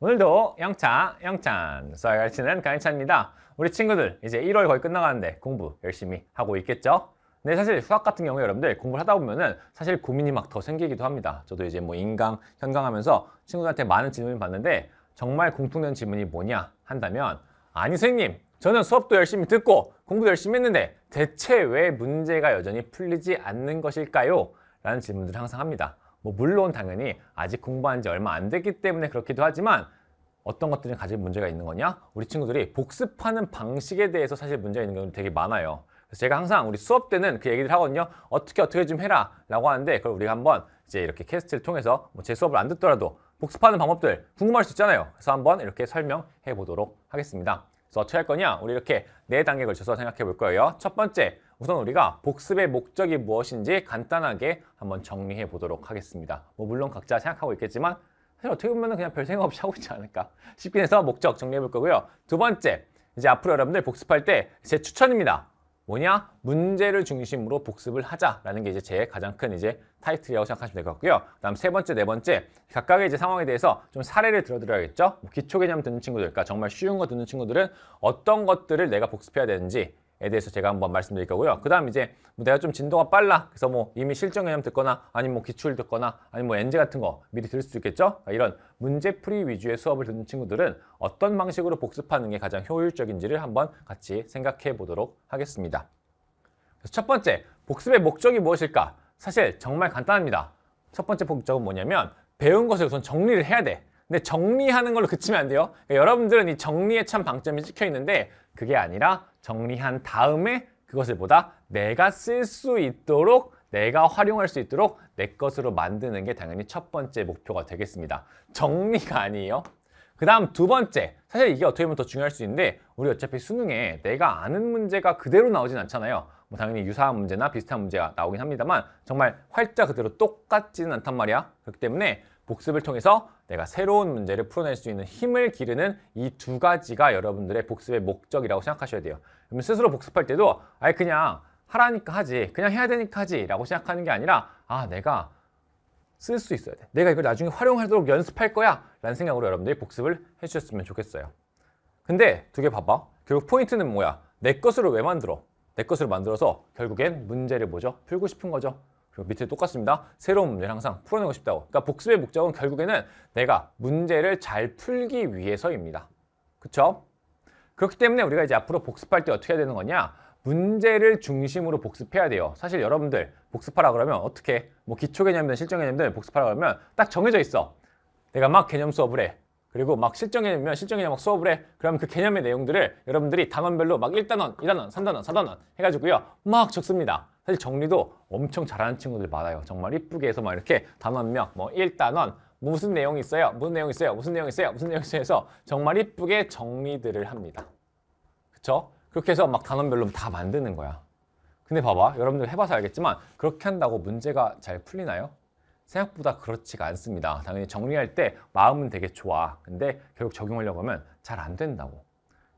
오늘도 영차, 영찬 수학 가르치는 강희찬입니다. 우리 친구들 이제 1월 거의 끝나가는데 공부 열심히 하고 있겠죠? 네, 사실 수학 같은 경우 여러분들 공부를 하다 보면은 사실 고민이 막 더 생기기도 합니다. 저도 이제 뭐 인강, 현강 하면서 친구들한테 많은 질문을 받는데 정말 공통된 질문이 뭐냐 한다면 아니 선생님 저는 수업도 열심히 듣고 공부도 열심히 했는데 대체 왜 문제가 여전히 풀리지 않는 것일까요? 라는 질문들을 항상 합니다. 뭐 물론 당연히 아직 공부한 지 얼마 안 됐기 때문에 그렇기도 하지만 어떤 것들이 가질 문제가 있는 거냐? 우리 친구들이 복습하는 방식에 대해서 사실 문제가 있는 경우도 되게 많아요. 그래서 제가 항상 우리 수업 때는 그 얘기를 하거든요. 어떻게 어떻게 좀 해라 라고 하는데 그걸 우리가 한번 이제 이렇게 캐스트를 통해서 뭐 제 수업을 안 듣더라도 복습하는 방법들 궁금할 수 있잖아요. 그래서 한번 이렇게 설명해 보도록 하겠습니다. 서 어떻게 할 거냐? 우리 이렇게 네단계 걸쳐서 생각해 볼 거예요. 첫 번째, 우선 우리가 복습의 목적이 무엇인지 간단하게 한번 정리해 보도록 하겠습니다. 뭐 물론 각자 생각하고 있겠지만 사실 어떻게 보면 그냥 별 생각 없이 하고 있지 않을까 싶긴 해서 목적 정리해 볼 거고요. 두 번째, 이제 앞으로 여러분들 복습할 때 제 추천입니다. 뭐냐? 문제를 중심으로 복습을 하자라는 게 이제 제 가장 큰 이제 타이틀이라고 생각하시면 될 것 같고요. 그다음 세 번째, 네 번째 각각의 이제 상황에 대해서 좀 사례를 들어드려야겠죠. 뭐 기초 개념 듣는 친구들, 그러니까 정말 쉬운 거 듣는 친구들은 어떤 것들을 내가 복습해야 되는지 에 대해서 제가 한번 말씀드릴 거고요. 그 다음 이제 뭐 내가 좀 진도가 빨라. 그래서 뭐 이미 실전 개념 듣거나 아니면 뭐 기출 듣거나 아니면 뭐 NG 같은 거 미리 들을 수 있겠죠? 그러니까 이런 문제풀이 위주의 수업을 듣는 친구들은 어떤 방식으로 복습하는 게 가장 효율적인지를 한번 같이 생각해 보도록 하겠습니다. 첫 번째, 복습의 목적이 무엇일까? 사실 정말 간단합니다. 첫 번째 목적은 뭐냐면 배운 것을 우선 정리를 해야 돼. 근데 정리하는 걸로 그치면 안 돼요. 그러니까 여러분들은 이 정리에 참 방점이 찍혀 있는데 그게 아니라 정리한 다음에 그것을 보다 내가 쓸 수 있도록 내가 활용할 수 있도록 내 것으로 만드는 게 당연히 첫 번째 목표가 되겠습니다. 정리가 아니에요. 그 다음 두 번째, 사실 이게 어떻게 보면 더 중요할 수 있는데 우리 어차피 수능에 내가 아는 문제가 그대로 나오진 않잖아요. 뭐 당연히 유사한 문제나 비슷한 문제가 나오긴 합니다만 정말 활자 그대로 똑같지는 않단 말이야. 그렇기 때문에 복습을 통해서 내가 새로운 문제를 풀어낼 수 있는 힘을 기르는 이 두 가지가 여러분들의 복습의 목적이라고 생각하셔야 돼요. 그러면 스스로 복습할 때도 아예 그냥 하라니까 하지, 그냥 해야 되니까 하지 라고 생각하는 게 아니라 아 내가 쓸 수 있어야 돼. 내가 이걸 나중에 활용하도록 연습할 거야 라는 생각으로 여러분들이 복습을 해주셨으면 좋겠어요. 근데 두 개 봐봐. 결국 포인트는 뭐야? 내 것으로 왜 만들어? 내 것으로 만들어서 결국엔 문제를 뭐죠? 풀고 싶은 거죠. 그 밑에 똑같습니다. 새로운 문제를 항상 풀어내고 싶다고. 그러니까 복습의 목적은 결국에는 내가 문제를 잘 풀기 위해서입니다. 그렇죠? 그렇기 때문에 우리가 이제 앞으로 복습할 때 어떻게 해야 되는 거냐? 문제를 중심으로 복습해야 돼요. 사실 여러분들 복습하라 그러면 어떻게 뭐 기초 개념이든 실전 개념이든 복습하라 그러면 딱 정해져 있어. 내가 막 개념 수업을 해. 그리고 막 실정이면 실정이냐 막 수업을 해. 그러면 그 개념의 내용들을 여러분들이 단원별로 막 1단원, 2단원, 3단원, 4단원 해가지고요. 막 적습니다. 사실 정리도 엄청 잘하는 친구들 많아요. 정말 이쁘게 해서 막 이렇게 단원명, 뭐 1단원, 무슨 내용이 있어요? 무슨 내용이 있어요? 무슨 내용이 있어요? 무슨 내용이 있어요? 해서 정말 이쁘게 정리들을 합니다. 그쵸? 그렇게 해서 막 단원별로 다 만드는 거야. 근데 봐봐. 여러분들 해봐서 알겠지만 그렇게 한다고 문제가 잘 풀리나요? 생각보다 그렇지가 않습니다. 당연히 정리할 때 마음은 되게 좋아. 근데 결국 적용하려고 하면 잘 안 된다고.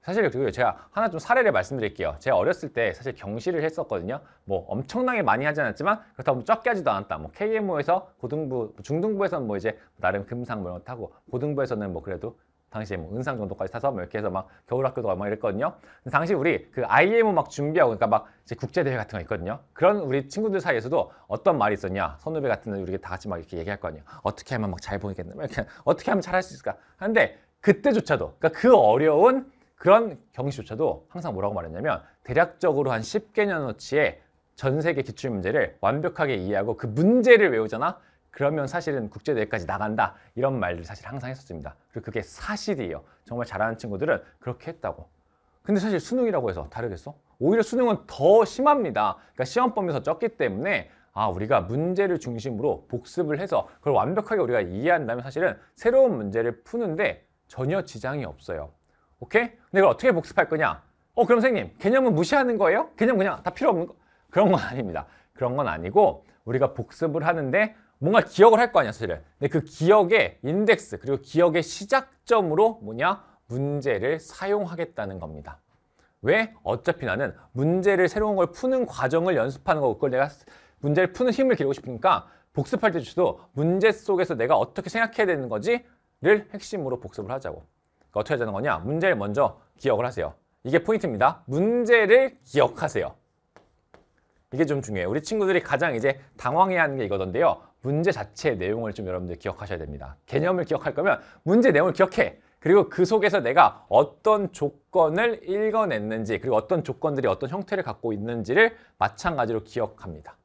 사실 그리고 제가 하나 좀 사례를 말씀드릴게요. 제가 어렸을 때 사실 경시를 했었거든요. 뭐 엄청나게 많이 하지 않았지만 그렇다고 뭐 적게 하지도 않았다. 뭐 KMO에서 고등부, 중등부에서는 뭐 이제 나름 금상 뭐 이런 거 타고 고등부에서는 뭐 그래도 당시에 뭐 은상 정도까지 타서 뭐 이렇게 해서 막 겨울학교도 가고 막 이랬거든요. 당시 우리 그 IMO 막 준비하고 그러니까 막 이제 국제대회 같은 거 있거든요. 그런 우리 친구들 사이에서도 어떤 말이 있었냐. 선후배 같은 우리 다 같이 막 이렇게 얘기할 거 아니에요. 어떻게 하면 막 잘 보이겠나. 이렇게 어떻게 하면 잘 할 수 있을까. 하는데 그때조차도 그러니까 그 어려운 그런 경시조차도 항상 뭐라고 말했냐면 대략적으로 한 10개년어치의 전 세계 기출 문제를 완벽하게 이해하고 그 문제를 외우잖아. 그러면 사실은 국제대회까지 나간다 이런 말을 사실 항상 했었습니다. 그리고 그게 사실이에요. 정말 잘하는 친구들은 그렇게 했다고. 근데 사실 수능이라고 해서 다르겠어? 오히려 수능은 더 심합니다. 그러니까 시험 범위에서 적기 때문에 아 우리가 문제를 중심으로 복습을 해서 그걸 완벽하게 우리가 이해한다면 사실은 새로운 문제를 푸는데 전혀 지장이 없어요. 오케이? 근데 그걸 어떻게 복습할 거냐? 어 그럼 선생님 개념은 무시하는 거예요? 개념 그냥 다 필요 없는 거? 그런 건 아닙니다. 그런 건 아니고 우리가 복습을 하는데 뭔가 기억을 할 거 아니야 사실은 근데 그 기억의 인덱스 그리고 기억의 시작점으로 뭐냐 문제를 사용하겠다는 겁니다 왜? 어차피 나는 문제를 새로운 걸 푸는 과정을 연습하는 거고 그걸 내가 문제를 푸는 힘을 기르고 싶으니까 복습할 때도 문제 속에서 내가 어떻게 생각해야 되는 거지를 핵심으로 복습을 하자고 그러니까 어떻게 하자는 거냐 문제를 먼저 기억을 하세요 이게 포인트입니다 문제를 기억하세요 이게 좀 중요해요. 우리 친구들이 가장 이제 당황해야 하는 게 이거던데요. 문제 자체의 내용을 좀 여러분들 기억하셔야 됩니다. 개념을 기억할 거면 문제 내용을 기억해. 그리고 그 속에서 내가 어떤 조건을 읽어냈는지 그리고 어떤 조건들이 어떤 형태를 갖고 있는지를 마찬가지로 기억합니다.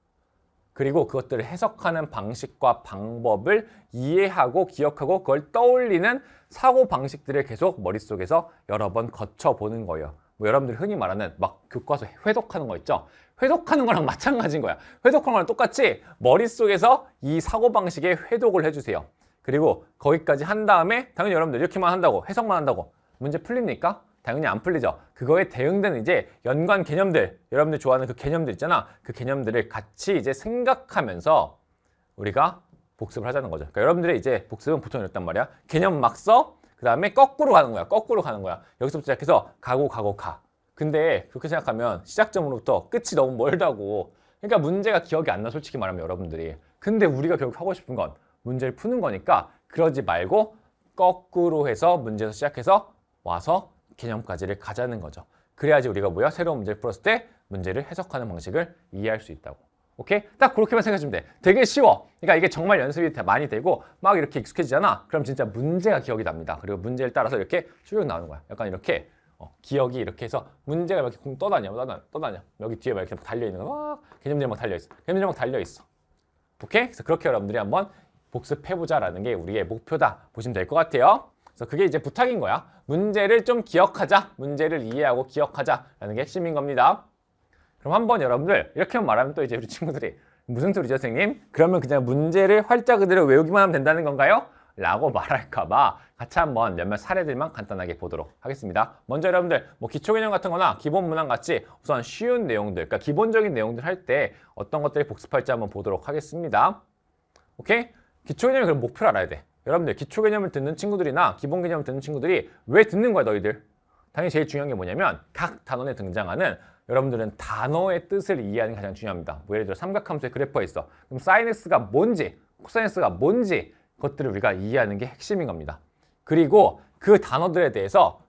그리고 그것들을 해석하는 방식과 방법을 이해하고 기억하고 그걸 떠올리는 사고 방식들을 계속 머릿속에서 여러 번 거쳐보는 거예요. 뭐 여러분들이 흔히 말하는 막 교과서 회독하는 거 있죠? 회독하는 거랑 마찬가지인 거야. 회독하는 거랑 똑같이 머릿속에서 이 사고방식에 회독을 해주세요. 그리고 거기까지 한 다음에 당연히 여러분들 이렇게만 한다고 해석만 한다고 문제 풀립니까? 당연히 안 풀리죠. 그거에 대응되는 이제 연관 개념들, 여러분들 좋아하는 그 개념들 있잖아. 그 개념들을 같이 이제 생각하면서 우리가 복습을 하자는 거죠. 그러니까 여러분들의 이제 복습은 보통 이렇단 말이야. 개념 막 써, 그 다음에 거꾸로 가는 거야. 거꾸로 가는 거야. 여기서부터 시작해서 가고 가고 가. 근데 그렇게 생각하면 시작점으로부터 끝이 너무 멀다고. 그러니까 문제가 기억이 안 나 솔직히 말하면 여러분들이. 근데 우리가 결국 하고 싶은 건 문제를 푸는 거니까 그러지 말고 거꾸로 해서 문제에서 시작해서 와서 개념까지를 가자는 거죠. 그래야지 우리가 뭐야? 새로운 문제를 풀었을 때 문제를 해석하는 방식을 이해할 수 있다고. 오케이? 딱 그렇게만 생각하시면 돼. 되게 쉬워. 그러니까 이게 정말 연습이 많이 되고 막 이렇게 익숙해지잖아. 그럼 진짜 문제가 기억이 납니다. 그리고 문제를 따라서 이렇게 쭉 나오는 거야. 약간 이렇게 어, 기억이 이렇게 해서 문제가 이렇게 떠다녀, 떠다녀, 떠다녀. 여기 뒤에 막 이렇게 달려 있는 거, 막 개념들이 막 달려 있어. 개념들이 막 달려 있어. 오케이? 그래서 그렇게 여러분들이 한번 복습해보자라는 게 우리의 목표다 보시면 될 것 같아요. 그래서 그게 이제 부탁인 거야. 문제를 좀 기억하자, 문제를 이해하고 기억하자라는 게 핵심인 겁니다. 그럼 한번 여러분들 이렇게 말하면 또 이제 우리 친구들이 무슨 소리죠 선생님? 그러면 그냥 문제를 활자 그대로 외우기만 하면 된다는 건가요? 라고 말할까 봐 같이 한번 몇몇 사례들만 간단하게 보도록 하겠습니다. 먼저 여러분들 뭐 기초 개념 같은 거나 기본 문항 같이 우선 쉬운 내용들, 그러니까 기본적인 내용들 할 때 어떤 것들이 복습할지 한번 보도록 하겠습니다. 오케이? 기초 개념이 그럼 목표를 알아야 돼. 여러분들 기초 개념을 듣는 친구들이나 기본 개념을 듣는 친구들이 왜 듣는 거야 너희들? 당연히 제일 중요한 게 뭐냐면 각 단원에 등장하는 여러분들은 단어의 뜻을 이해하는 게 가장 중요합니다. 뭐 예를 들어 삼각함수의 그래퍼가 있어. 그럼 사인엑스가 뭔지, 코사인엑스가 뭔지 그 것들을 우리가 이해하는 게 핵심인 겁니다. 그리고 그 단어들에 대해서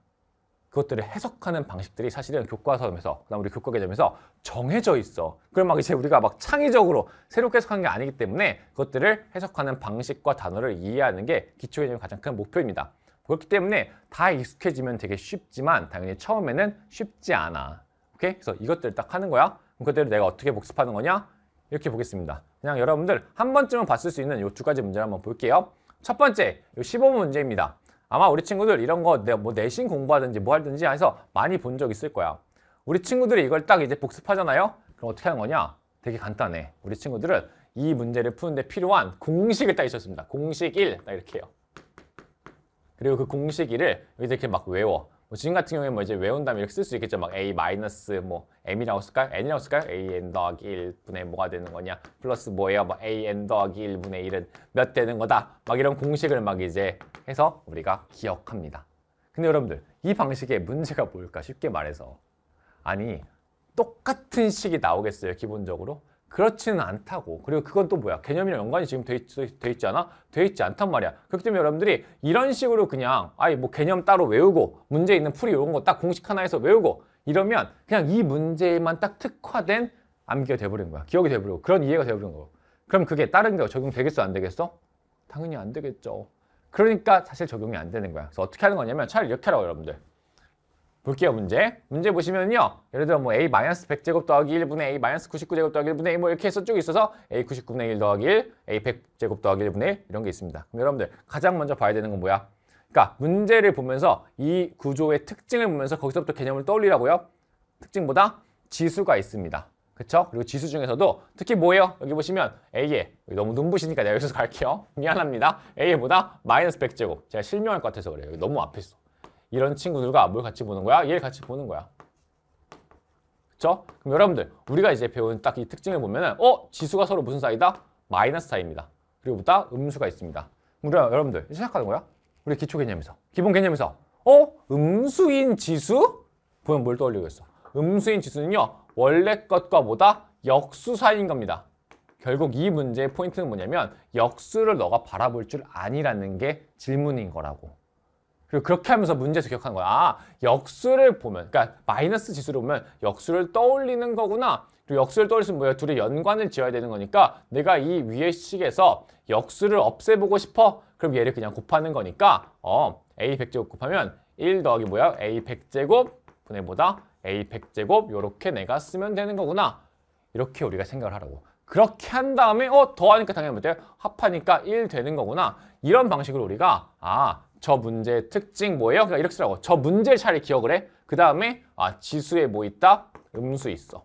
그것들을 해석하는 방식들이 사실은 교과서에서 그다음 우리 교과 개념에서 정해져 있어. 그럼 막 이제 우리가 막 창의적으로 새롭게 해석하는 게 아니기 때문에 그것들을 해석하는 방식과 단어를 이해하는 게 기초 개념의 가장 큰 목표입니다. 그렇기 때문에 다 익숙해지면 되게 쉽지만 당연히 처음에는 쉽지 않아. 오케이? 그래서 이것들을 딱 하는 거야. 그럼 그대로 내가 어떻게 복습하는 거냐? 이렇게 보겠습니다. 그냥 여러분들 한 번쯤은 봤을 수 있는 이 두 가지 문제를 한번 볼게요. 첫 번째, 이 15번 문제입니다. 아마 우리 친구들 이런 거뭐 내신 공부하든지 뭐 하든지 해서 많이 본 적 있을 거야. 우리 친구들이 이걸 딱 이제 복습하잖아요? 그럼 어떻게 하는 거냐? 되게 간단해. 우리 친구들은 이 문제를 푸는데 필요한 공식을 딱 있었습니다. 공식 1, 딱 이렇게 해요. 그리고 그 공식 1을 이렇게 막 외워. 뭐 지금 같은 경우에 뭐 이제 외운다면 이렇게 쓸 수 있겠죠. 막 a 마이너스 뭐 m이라고 쓸까요? n이라고 쓸까요? a n 더하기 1분의 뭐가 되는 거냐? 플러스 뭐예요? 뭐 a n 더하기 1분의 1은 몇 되는 거다. 막 이런 공식을 막 이제 해서 우리가 기억합니다. 근데 여러분들 이 방식의 문제가 뭘까? 쉽게 말해서 아니 똑같은 식이 나오겠어요, 기본적으로? 그렇지는 않다고. 그리고 그건 또 뭐야? 개념이랑 연관이 지금 돼, 있, 돼 있지 않아? 돼 있지 않단 말이야. 그렇기 때문에 여러분들이 이런 식으로 그냥 아예뭐 개념 따로 외우고 문제 있는 풀이 이런 거 딱 공식 하나에서 외우고 이러면 그냥 이 문제에만 딱 특화된 암기가 돼버린 거야. 기억이 돼버리고 그런 이해가 돼버린 거. 그럼 그게 다른 게 적용되겠어? 안 되겠어? 당연히 안 되겠죠. 그러니까 사실 적용이 안 되는 거야. 그래서 어떻게 하는 거냐면 차라리 이렇게 하라고 여러분들. 볼게요 문제 문제 보시면요 예를 들어 뭐 a 마이너스 100제곱 더하기 1분의 a 마이너스 99제곱 더하기 1분의 a 뭐 이렇게 해서 쭉 있어서 a 99분의 1 더하기 1 a 100제곱 더하기 1분의 1 이런 게 있습니다 그럼 여러분들 가장 먼저 봐야 되는 건 뭐야 그러니까 문제를 보면서 이 구조의 특징을 보면서 거기서부터 개념을 떠올리라고요 특징보다 지수가 있습니다 그쵸? 그리고 지수 중에서도 특히 뭐예요? 여기 보시면 A에 너무 눈부시니까 내가 여기서 갈게요 미안합니다 A에 보다 마이너스 100제곱 제가 실명할 것 같아서 그래요 너무 앞에 있어 이런 친구들과 뭘 같이 보는 거야? 얘를 같이 보는 거야. 그쵸? 그럼 여러분들 우리가 이제 배운 딱 이 특징을 보면은 어? 지수가 서로 무슨 사이다? 마이너스 사이입니다. 그리고 보다 음수가 있습니다. 우리 여러분들 시작하는 거야? 우리 기초 개념에서 기본 개념에서 어? 음수인 지수? 보면 뭘 떠올리겠어? 음수인 지수는요 원래 것과 보다 역수사인 겁니다. 결국 이 문제의 포인트는 뭐냐면 역수를 너가 바라볼 줄 아니라는 게 질문인 거라고. 그리고 그렇게 하면서 문제에서 기억하는 거야. 아, 역수를 보면, 그러니까 마이너스 지수를 보면 역수를 떠올리는 거구나. 그리고 역수를 떠올리면 뭐야? 둘이 연관을 지어야 되는 거니까 내가 이 위의 식에서 역수를 없애보고 싶어? 그럼 얘를 그냥 곱하는 거니까 어, a 100제곱 곱하면 1 더하기 뭐야? a 100제곱 분의 보다 a 100제곱 이렇게 내가 쓰면 되는 거구나. 이렇게 우리가 생각을 하라고. 그렇게 한 다음에 어 더하니까 당연히 뭐요 합하니까 1 되는 거구나. 이런 방식으로 우리가 아저 문제의 특징 뭐예요? 그러니까 이렇게 쓰라고. 저 문제를 차라 기억을 해. 그 다음에 아 지수에 뭐 있다? 음수 있어.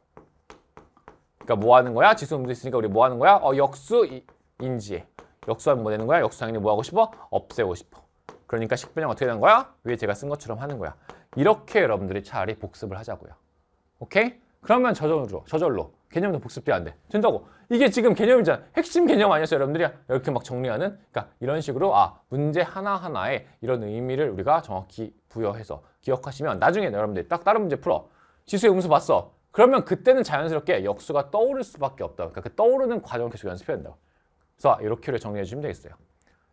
그러니까 뭐 하는 거야? 지수 음수 있으니까 우리 뭐 하는 거야? 어 역수 인지해. 역수하면 뭐 되는 거야? 역수 당연히 뭐 하고 싶어? 없애고 싶어. 그러니까 식별형 어떻게 되는 거야? 위에 제가 쓴 것처럼 하는 거야. 이렇게 여러분들이 차라리 복습을 하자고요. 오케이? 그러면 저절로, 저절로 개념도 복습돼안 돼. 된다고. 이게 지금 개념이잖아. 핵심 개념 아니었어요, 여러분들이? 이렇게 막 정리하는? 그러니까 이런 식으로 아 문제 하나하나에 이런 의미를 우리가 정확히 부여해서 기억하시면 나중에 여러분들이 딱 다른 문제 풀어. 지수의 음수 봤어. 그러면 그때는 자연스럽게 역수가 떠오를 수밖에 없다. 그러니까 그 떠오르는 과정을 계속 연습해야 된다고. 그래서 아, 이렇게를 정리해 주시면 되겠어요.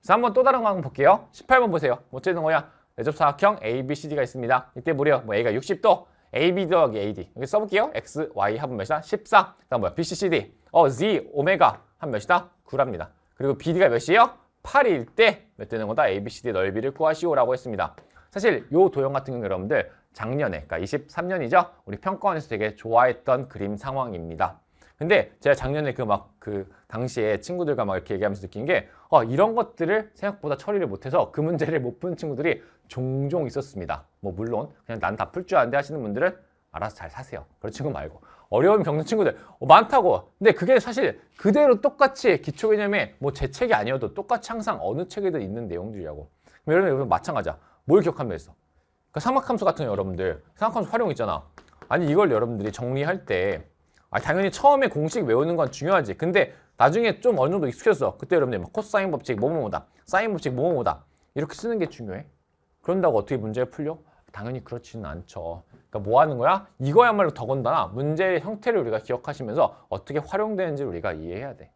그래서 한번 또 다른 과목 볼게요. 18번 보세요. 어쩌는 거냐? 내접사각형 A, B, C, D가 있습니다. 이때 무려 뭐 A가 60도, AB 더하기 AD. 여기 써볼게요. X, Y 합은 몇이다? 14. 다음 뭐야? BCCD. 어, Z, 오메가 한 몇이다? 9랍니다. 그리고 BD가 몇이에요? 8일 때 몇 되는 거다? ABCD 넓이를 구하시오라고 했습니다. 사실 요 도형 같은 경우 여러분들 작년에, 그러니까 23년이죠? 우리 평가원에서 되게 좋아했던 그림 상황입니다. 근데 제가 작년에 그 막그 그 당시에 친구들과 막 이렇게 얘기하면서 느낀 게 어, 이런 것들을 생각보다 처리를 못해서 그 문제를 못 푼 친구들이 종종 있었습니다. 뭐 물론 그냥 난 다 풀 줄 아는데 하시는 분들은 알아서 잘 사세요. 그런 친구 말고 어려움 겪는 친구들 어, 많다고. 근데 그게 사실 그대로 똑같이 기초 개념에 뭐제 책이 아니어도 똑같이 항상 어느 책에든 있는 내용들이라고. 그럼 여러분 여러분 마찬가지야. 뭘 기억하면 되겠어? 그러니까 삼각함수 같은 여러분들 삼각함수 활용 있잖아. 아니 이걸 여러분들이 정리할 때 아, 당연히 처음에 공식 외우는 건 중요하지. 근데 나중에 좀 어느 정도 익숙해졌어. 그때 여러분들 막 코사인 법칙 뭐뭐뭐다. 사인 법칙 뭐뭐뭐다. 이렇게 쓰는 게 중요해. 그런다고 어떻게 문제를 풀려? 당연히 그렇지는 않죠. 그러니까 뭐 하는 거야? 이거야말로 더군다나 문제의 형태를 우리가 기억하시면서 어떻게 활용되는지 우리가 이해해야 돼.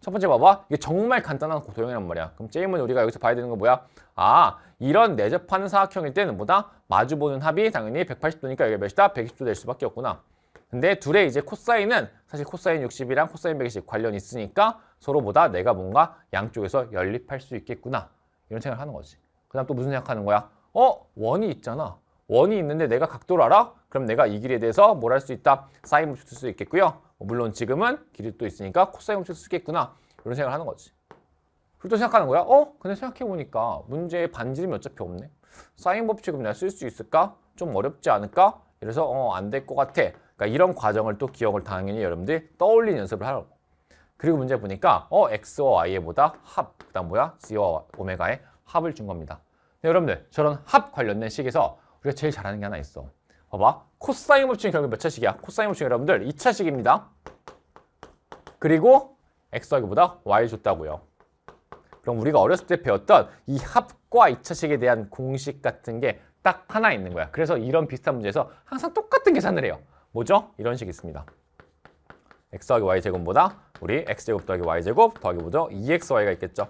첫 번째 봐봐. 이게 정말 간단한 도형이란 말이야. 그럼 제임은 우리가 여기서 봐야 되는 건 뭐야? 아, 이런 내접하는 사각형일 때는 뭐다? 마주보는 합이 당연히 180도니까 여기 몇이다? 120도 될 수밖에 없구나. 근데 둘의 이제 코사인은 사실 코사인 60이랑 코사인 120 관련이 있으니까 서로보다 내가 뭔가 양쪽에서 연립할 수 있겠구나 이런 생각을 하는 거지 그 다음 또 무슨 생각하는 거야? 어? 원이 있잖아 원이 있는데 내가 각도를 알아? 그럼 내가 이 길에 대해서 뭘 할 수 있다? 사인 멈쓸수 있겠고요 뭐 물론 지금은 길이 또 있으니까 코사인 멈쓸수 있겠구나 이런 생각을 하는 거지 그리고 또 생각하는 거야 어? 근데 생각해보니까 문제의 반지름이 어차피 없네 사인 법칙은 내가 쓸 수 있을까? 좀 어렵지 않을까? 그래서 어, 안 될 것 같아. 그러니까 이런 과정을 또 기억을 당연히 여러분들이 떠올리는 연습을 하라고. 그리고 문제 보니까 어 x와 y의 보다 합. 그다음 뭐야? g와 오메가의 합을 준 겁니다. 네, 여러분들 저런 합 관련된 식에서 우리가 제일 잘하는 게 하나 있어. 봐봐. 코사인 법칙이 결국 몇 차식이야? 코사인 법칙 여러분들 2차식입니다. 그리고 x하기 보다 y 줬다고요. 그럼 우리가 어렸을 때 배웠던 이 합과 2차식에 대한 공식 같은 게딱 하나 있는 거야. 그래서 이런 비슷한 문제에서 항상 똑같은 계산을 해요. 뭐죠? 이런 식이 있습니다. x 더하기 y 제곱보다 우리 x 제곱 더하기 y 제곱 더하기 뭐죠? 2xy가 e 있겠죠.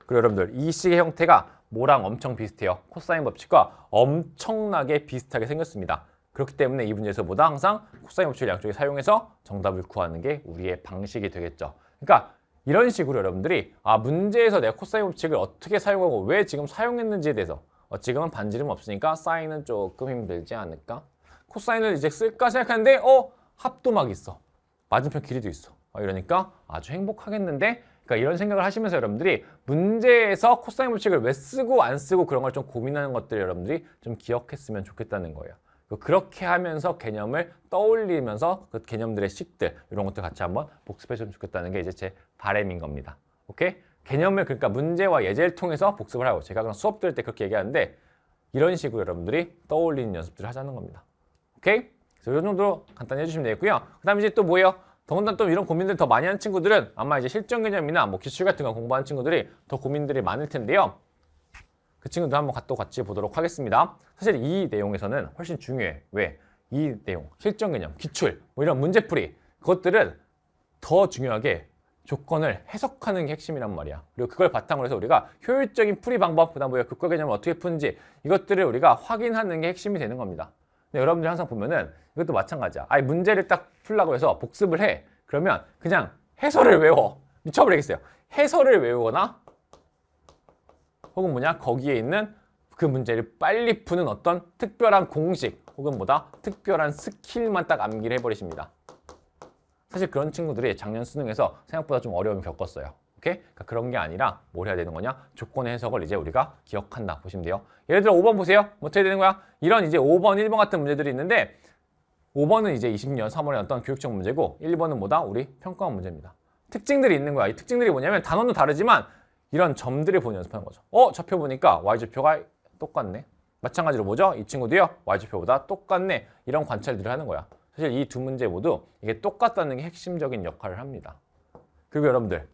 그리고 여러분들 이 식의 형태가 뭐랑 엄청 비슷해요. 코사인 법칙과 엄청나게 비슷하게 생겼습니다. 그렇기 때문에 이 문제에서 보다 항상 코사인 법칙을 양쪽에 사용해서 정답을 구하는 게 우리의 방식이 되겠죠. 그러니까 이런 식으로 여러분들이 아 문제에서 내가 코사인 법칙을 어떻게 사용하고 왜 지금 사용했는지에 대해서 어, 지금은 반지름 없으니까 사인은 조금 힘들지 않을까? 코사인을 이제 쓸까 생각하는데 어? 합도 막 있어. 맞은편 길이도 있어. 어, 이러니까 아주 행복하겠는데? 그러니까 이런 생각을 하시면서 여러분들이 문제에서 코사인 법칙을 왜 쓰고 안 쓰고 그런 걸 좀 고민하는 것들을 여러분들이 좀 기억했으면 좋겠다는 거예요. 그 그렇게 하면서 개념을 떠올리면서 그 개념들의 식들 이런 것들 같이 한번 복습해 주면 좋겠다는 게 이제 제 바램인 겁니다. 오케이? 개념을 그러니까 문제와 예제를 통해서 복습을 하고 제가 그냥 수업 들을 때 그렇게 얘기하는데 이런 식으로 여러분들이 떠올리는 연습들을 하자는 겁니다. 오케이? 그래서 이 정도로 간단히 해주시면 되겠고요. 그 다음에 이제 또 뭐예요? 더군다나 또 이런 고민들 더 많이 하는 친구들은 아마 이제 실전 개념이나 뭐 기출 같은 거 공부한 친구들이 더 고민들이 많을 텐데요. 그 친구들 한번 또 같이 보도록 하겠습니다. 사실 이 내용에서는 훨씬 중요해. 왜? 이 내용, 실전 개념, 기출, 뭐 이런 문제풀이 그것들은 더 중요하게 조건을 해석하는 게 핵심이란 말이야. 그리고 그걸 바탕으로 해서 우리가 효율적인 풀이 방법, 그다음 우가 극과 개념을 어떻게 푸는지 이것들을 우리가 확인하는 게 핵심이 되는 겁니다. 근데 여러분들 항상 보면은 이것도 마찬가지야. 아예 문제를 딱 풀라고 해서 복습을 해. 그러면 그냥 해설을 외워. 미쳐버리겠어요. 해설을 외우거나 혹은 뭐냐 거기에 있는 그 문제를 빨리 푸는 어떤 특별한 공식 혹은 뭐다 특별한 스킬만 딱 암기를 해버리십니다. 사실 그런 친구들이 작년 수능에서 생각보다 좀 어려움을 겪었어요. 오케이? 그러니까 그런 게 아니라 뭘 해야 되는 거냐? 조건의 해석을 이제 우리가 기억한다 보시면 돼요. 예를 들어 5번 보세요. 뭐 어떻게 되는 거야? 이런 이제 5번, 1번 같은 문제들이 있는데 5번은 이제 20년 3월에 어떤 교육청 문제고 1번은 뭐다? 우리 평가원 문제입니다. 특징들이 있는 거야. 이 특징들이 뭐냐면 단원도 다르지만 이런 점들을 보는 연습하는 거죠. 어? 좌표 보니까 Y좌표가 똑같네. 마찬가지로 뭐죠? 이 친구도요. Y좌표보다 똑같네. 이런 관찰들을 하는 거야. 사실 이 두 문제 모두 이게 똑같다는 게 핵심적인 역할을 합니다. 그리고 여러분들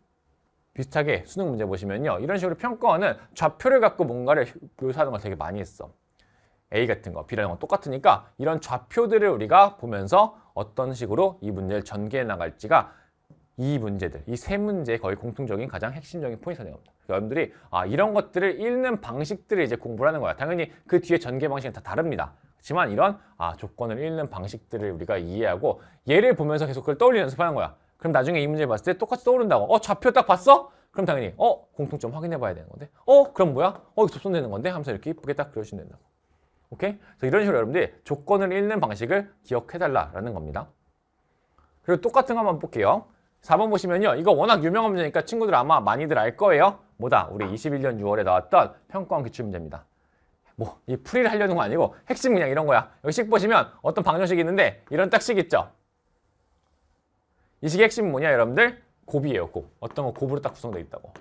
비슷하게 수능 문제 보시면요. 이런 식으로 평가원은 좌표를 갖고 뭔가를 묘사하는 걸 되게 많이 했어. A 같은 거, B라는 건 똑같으니까 이런 좌표들을 우리가 보면서 어떤 식으로 이 문제를 전개해 나갈지가 이 문제들, 이 세 문제의 거의 공통적인 가장 핵심적인 포인트가 됩니다. 그러니까 여러분들이 아 이런 것들을 읽는 방식들을 이제 공부를 하는 거야. 당연히 그 뒤에 전개 방식은 다 다릅니다. 지만 이런 아, 조건을 읽는 방식들을 우리가 이해하고 예를 보면서 계속 그걸 떠올리는 연습하는 거야. 그럼 나중에 이 문제 봤을 때 똑같이 떠오른다고. 어, 좌표 딱 봤어? 그럼 당연히 어, 공통점 확인해 봐야 되는 건데. 어, 그럼 뭐야? 어, 이거 접선되는 건데. 하면서 이렇게 이쁘게 딱 그려 주면 된다고. 오케이? 그래서 이런 식으로 여러분들이 조건을 읽는 방식을 기억해 달라라는 겁니다. 그리고 똑같은 거 한번 볼게요. 4번 보시면요. 이거 워낙 유명한 문제니까 친구들 아마 많이들 알 거예요. 뭐다? 우리 21년 6월에 나왔던 평가원 기출 문제입니다. 뭐이 풀이를 하려는 거 아니고 핵심 그냥 이런 거야. 여기 식 보시면 어떤 방정식이 있는데 이런 딱식 있죠? 이 식의 핵심은 뭐냐 여러분들? 곱이에요, 곱. 어떤 거 곱으로 딱 구성되어 있다고.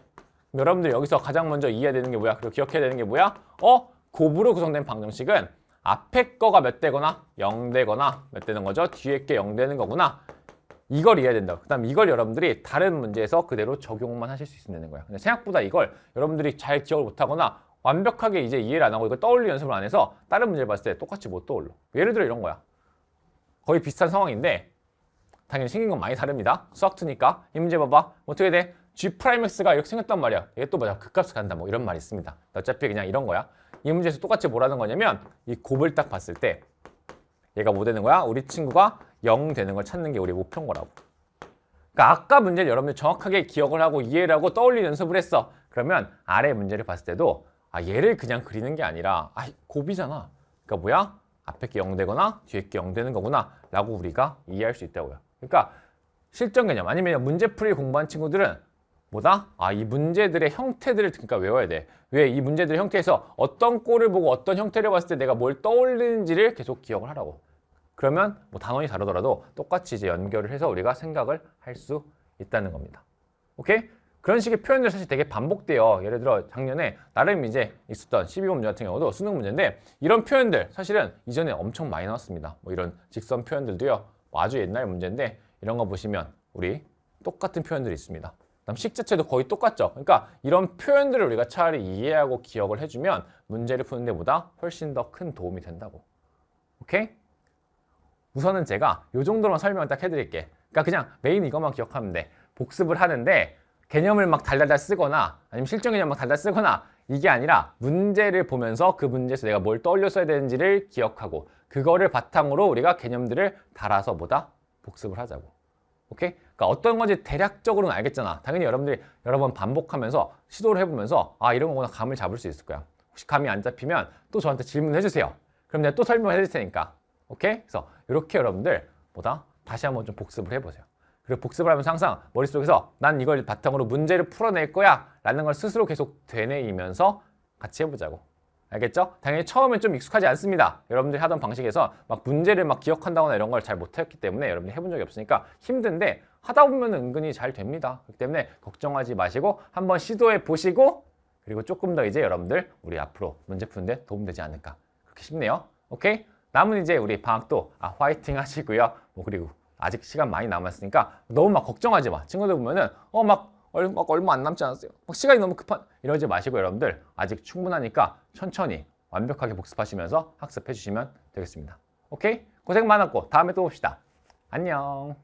여러분들 여기서 가장 먼저 이해해야 되는 게 뭐야? 그리고 기억해야 되는 게 뭐야? 어? 곱으로 구성된 방정식은 앞에 거가 몇 되거나 0 되거나 몇 되는 거죠? 뒤에 게 0 되는 거구나. 이걸 이해해야 된다. 그 다음 이걸 여러분들이 다른 문제에서 그대로 적용만 하실 수 있으면 되는 거야 근데 생각보다 이걸 여러분들이 잘 기억을 못하거나 완벽하게 이제 이해를 안 하고 이걸 떠올리 연습을 안 해서 다른 문제를 봤을 때 똑같이 못 떠올려. 예를 들어 이런 거야. 거의 비슷한 상황인데 당연히 생긴 건 많이 다릅니다. 수학투니까. 이 문제 봐봐. 뭐 어떻게 돼? g 프라임엑스가 이렇게 생겼단 말이야. 이게 또 뭐야? 극값을 간다. 뭐 이런 말이 있습니다. 어차피 그냥 이런 거야. 이 문제에서 똑같이 뭐라는 거냐면 이 곱을 딱 봤을 때 얘가 뭐 되는 거야? 우리 친구가 0 되는 걸 찾는 게 우리 목표인 거라고. 그러니까 아까 문제를 여러분들 정확하게 기억을 하고 이해를 하고 떠올리는 연습을 했어. 그러면 아래 문제를 봤을 때도 아, 얘를 그냥 그리는 게 아니라 아, 곱이잖아. 그러니까 뭐야? 앞에 게 0되거나 뒤에 게 0되는 거구나 라고 우리가 이해할 수 있다고요. 그러니까 실전 개념 아니면 문제풀이 공부한 친구들은 뭐다? 아, 이 문제들의 형태들을 그러니까 외워야 돼. 왜? 이 문제들의 형태에서 어떤 꼴을 보고 어떤 형태를 봤을 때 내가 뭘 떠올리는지를 계속 기억을 하라고. 그러면 뭐 단원이 다르더라도 똑같이 이제 연결을 해서 우리가 생각을 할 수 있다는 겁니다. 오케이? 그런 식의 표현들 사실 되게 반복돼요. 예를 들어 작년에 나름 이제 있었던 12번 문제 같은 경우도 수능 문제인데 이런 표현들 사실은 이전에 엄청 많이 나왔습니다. 뭐 이런 직선 표현들도요. 뭐 아주 옛날 문제인데 이런 거 보시면 우리 똑같은 표현들이 있습니다. 그다음 식 자체도 거의 똑같죠. 그러니까 이런 표현들을 우리가 차라리 이해하고 기억을 해주면 문제를 푸는 데보다 훨씬 더 큰 도움이 된다고. 오케이? 우선은 제가 이 정도만 설명을 딱 해드릴게. 그러니까 그냥 메인 이것만 기억하면 돼. 복습을 하는데 개념을 막 달달달 쓰거나 아니면 실전 개념 막 달달 쓰거나 이게 아니라 문제를 보면서 그 문제에서 내가 뭘 떠올렸어야 되는지를 기억하고 그거를 바탕으로 우리가 개념들을 달아서 뭐다? 복습을 하자고. 오케이? 그러니까 어떤 건지 대략적으로는 알겠잖아. 당연히 여러분들이 여러 번 반복하면서 시도를 해보면서 아 이런 거구나 감을 잡을 수 있을 거야. 혹시 감이 안 잡히면 또 저한테 질문해 주세요. 그럼 내가 또 설명해 줄 테니까. 오케이? 그래서 이렇게 여러분들 뭐다? 다시 한번 좀 복습을 해보세요. 그리고 복습을 하면서 항상 머릿속에서 난 이걸 바탕으로 문제를 풀어낼 거야 라는 걸 스스로 계속 되뇌이면서 같이 해보자고 알겠죠? 당연히 처음엔 좀 익숙하지 않습니다 여러분들이 하던 방식에서 막 문제를 막 기억한다거나 이런 걸 잘 못했기 때문에 여러분이 해본 적이 없으니까 힘든데 하다 보면 은근히 잘 됩니다 그렇기 때문에 걱정하지 마시고 한번 시도해 보시고 그리고 조금 더 이제 여러분들 우리 앞으로 문제 푸는데 도움되지 않을까 그렇게 싶네요 오케이? 남은 이제 우리 방학도 아, 화이팅 하시고요 뭐 그리고 아직 시간 많이 남았으니까 너무 막 걱정하지 마. 친구들 보면은 어막 막 얼마 안 남지 않았어요. 막 시간이 너무 급한 이러지 마시고 여러분들 아직 충분하니까 천천히 완벽하게 복습하시면서 학습해 주시면 되겠습니다. 오케이? 고생 많았고 다음에 또 봅시다. 안녕.